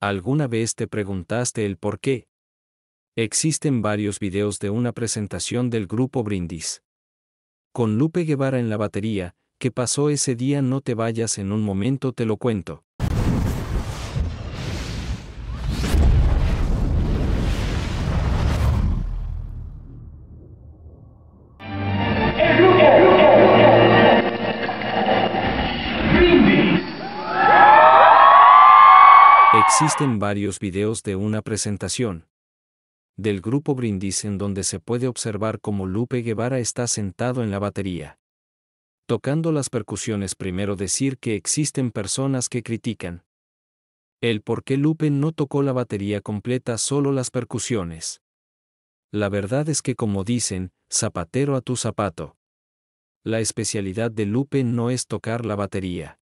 ¿Alguna vez te preguntaste el por qué? Existen varios videos de una presentación del grupo Brindis. Con Lupe Guevara en la batería, ¿qué pasó ese día? No te vayas en un momento, te lo cuento. Existen varios videos de una presentación del grupo Brindis en donde se puede observar cómo Lupe Guevara está sentado en la batería. Tocando las percusiones primero decir que existen personas que critican el por qué Lupe no tocó la batería completa solo las percusiones. La verdad es que como dicen, zapatero a tu zapato. La especialidad de Lupe no es tocar la batería.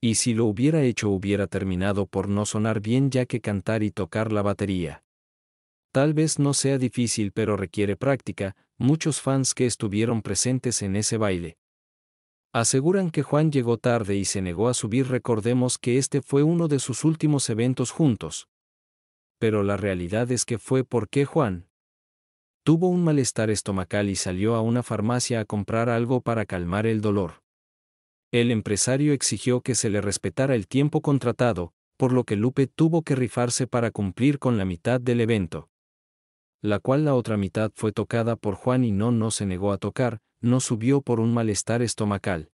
Y si lo hubiera hecho hubiera terminado por no sonar bien ya que cantar y tocar la batería. Tal vez no sea difícil pero requiere práctica, muchos fans que estuvieron presentes en ese baile. Aseguran que Juan llegó tarde y se negó a subir recordemos que este fue uno de sus últimos eventos juntos. Pero la realidad es que fue porque Juan tuvo un malestar estomacal y salió a una farmacia a comprar algo para calmar el dolor el empresario exigió que se le respetara el tiempo contratado, por lo que Lupe tuvo que rifarse para cumplir con la mitad del evento. La cual la otra mitad fue tocada por Juan y no no se negó a tocar, no subió por un malestar estomacal.